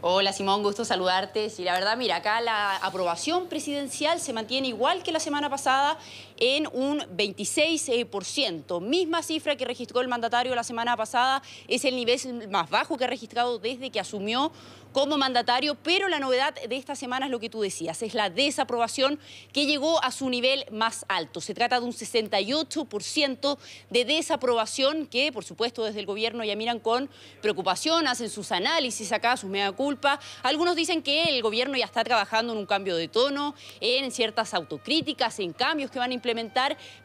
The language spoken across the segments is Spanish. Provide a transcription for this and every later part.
Hola Simón, gusto saludarte. Y la verdad, mira, acá la aprobación presidencial se mantiene igual que la semana pasada en un 26%. Misma cifra que registró el mandatario la semana pasada, es el nivel más bajo que ha registrado desde que asumió como mandatario, pero la novedad de esta semana es lo que tú decías, es la desaprobación que llegó a su nivel más alto. Se trata de un 68% de desaprobación que, por supuesto, desde el gobierno ya miran con preocupación, hacen sus análisis acá, sus mea culpa. Algunos dicen que el gobierno ya está trabajando en un cambio de tono, en ciertas autocríticas, en cambios que van a implementar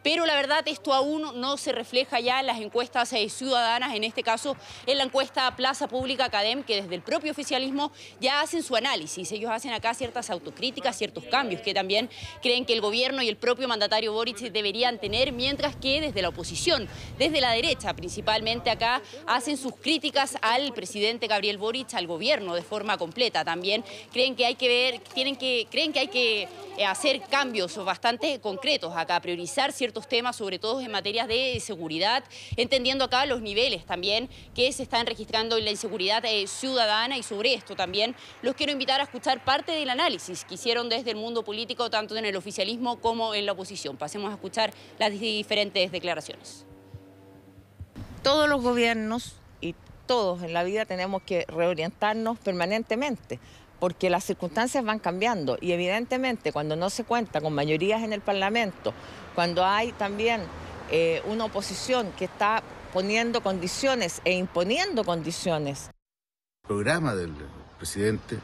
pero la verdad esto aún no se refleja ya en las encuestas eh, ciudadanas, en este caso en la encuesta Plaza Pública Academ, que desde el propio oficialismo ya hacen su análisis. Ellos hacen acá ciertas autocríticas, ciertos cambios que también creen que el gobierno y el propio mandatario Boric deberían tener, mientras que desde la oposición, desde la derecha principalmente acá, hacen sus críticas al presidente Gabriel Boric, al gobierno de forma completa. También creen que hay que ver, tienen que, creen que hay que eh, hacer cambios bastante concretos acá, priorizar ciertos temas, sobre todo en materias de seguridad, entendiendo acá los niveles también que se están registrando en la inseguridad eh, ciudadana y sobre esto también los quiero invitar a escuchar parte del análisis que hicieron desde el mundo político, tanto en el oficialismo como en la oposición. Pasemos a escuchar las diferentes declaraciones. Todos los gobiernos y todos en la vida tenemos que reorientarnos permanentemente porque las circunstancias van cambiando y evidentemente cuando no se cuenta con mayorías en el Parlamento, cuando hay también eh, una oposición que está poniendo condiciones e imponiendo condiciones. El programa del presidente,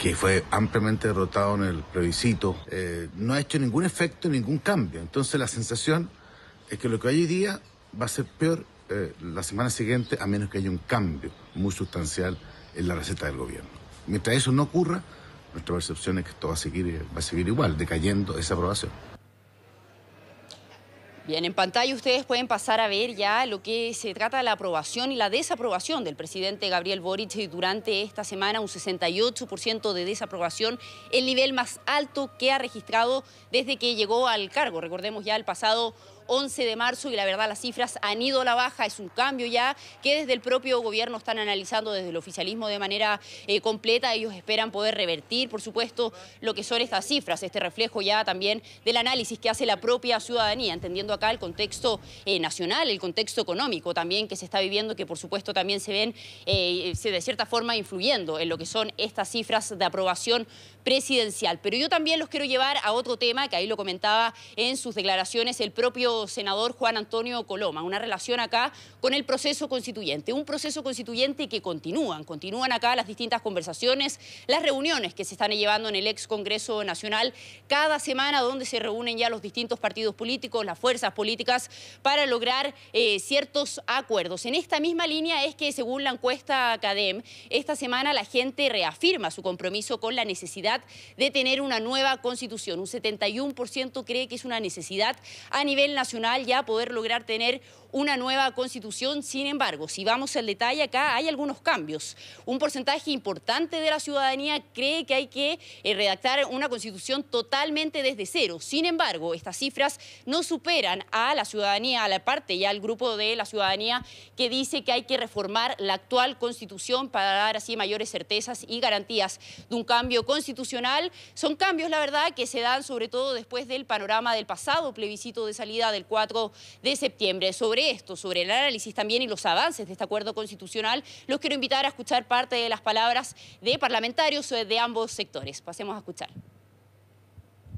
que fue ampliamente derrotado en el plebiscito, eh, no ha hecho ningún efecto, ningún cambio. Entonces la sensación es que lo que hay hoy día va a ser peor eh, la semana siguiente, a menos que haya un cambio muy sustancial en la receta del gobierno. Mientras eso no ocurra, nuestra percepción es que esto va a seguir, va a seguir igual, decayendo esa aprobación. Bien, en pantalla ustedes pueden pasar a ver ya lo que se trata de la aprobación y la desaprobación del presidente Gabriel Boric durante esta semana, un 68% de desaprobación, el nivel más alto que ha registrado desde que llegó al cargo. Recordemos ya el pasado 11 de marzo y la verdad las cifras han ido a la baja, es un cambio ya que desde el propio gobierno están analizando desde el oficialismo de manera eh, completa, ellos esperan poder revertir, por supuesto, lo que son estas cifras, este reflejo ya también del análisis que hace la propia ciudadanía, entendiendo acá el contexto eh, nacional, el contexto económico también que se está viviendo, que por supuesto también se ven eh, de cierta forma influyendo en lo que son estas cifras de aprobación presidencial. Pero yo también los quiero llevar a otro tema, que ahí lo comentaba en sus declaraciones el propio senador Juan Antonio Coloma, una relación acá con el proceso constituyente, un proceso constituyente que continúan, continúan acá las distintas conversaciones, las reuniones que se están llevando en el ex Congreso Nacional cada semana donde se reúnen ya los distintos partidos políticos, las fuerzas políticas para lograr eh, ciertos acuerdos. En esta misma línea es que según la encuesta CADEM, esta semana la gente reafirma su compromiso con la necesidad de tener una nueva constitución. Un 71% cree que es una necesidad a nivel nacional nacional ya poder lograr tener una nueva constitución. Sin embargo, si vamos al detalle acá, hay algunos cambios. Un porcentaje importante de la ciudadanía cree que hay que eh, redactar una constitución totalmente desde cero. Sin embargo, estas cifras no superan a la ciudadanía, a la parte y al grupo de la ciudadanía que dice que hay que reformar la actual constitución para dar así mayores certezas y garantías de un cambio constitucional. Son cambios, la verdad, que se dan sobre todo después del panorama del pasado plebiscito de salida del 4 de septiembre. Sobre esto, sobre el análisis también y los avances de este acuerdo constitucional, los quiero invitar a escuchar parte de las palabras de parlamentarios de ambos sectores. Pasemos a escuchar.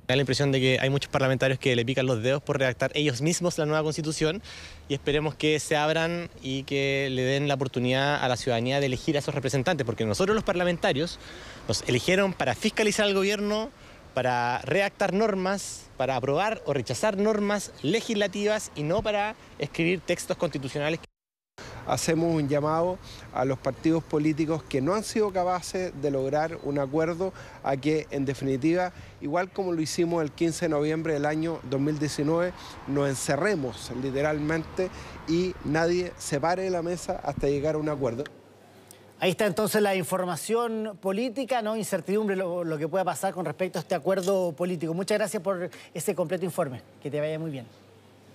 Da la impresión de que hay muchos parlamentarios que le pican los dedos por redactar ellos mismos la nueva constitución y esperemos que se abran y que le den la oportunidad a la ciudadanía de elegir a esos representantes, porque nosotros los parlamentarios nos eligieron para fiscalizar al gobierno, para redactar normas, para aprobar o rechazar normas legislativas y no para escribir textos constitucionales. Hacemos un llamado a los partidos políticos que no han sido capaces de lograr un acuerdo a que, en definitiva, igual como lo hicimos el 15 de noviembre del año 2019, nos encerremos literalmente y nadie se pare de la mesa hasta llegar a un acuerdo. Ahí está entonces la información política, ¿no? Incertidumbre lo, lo que pueda pasar con respecto a este acuerdo político. Muchas gracias por ese completo informe. Que te vaya muy bien.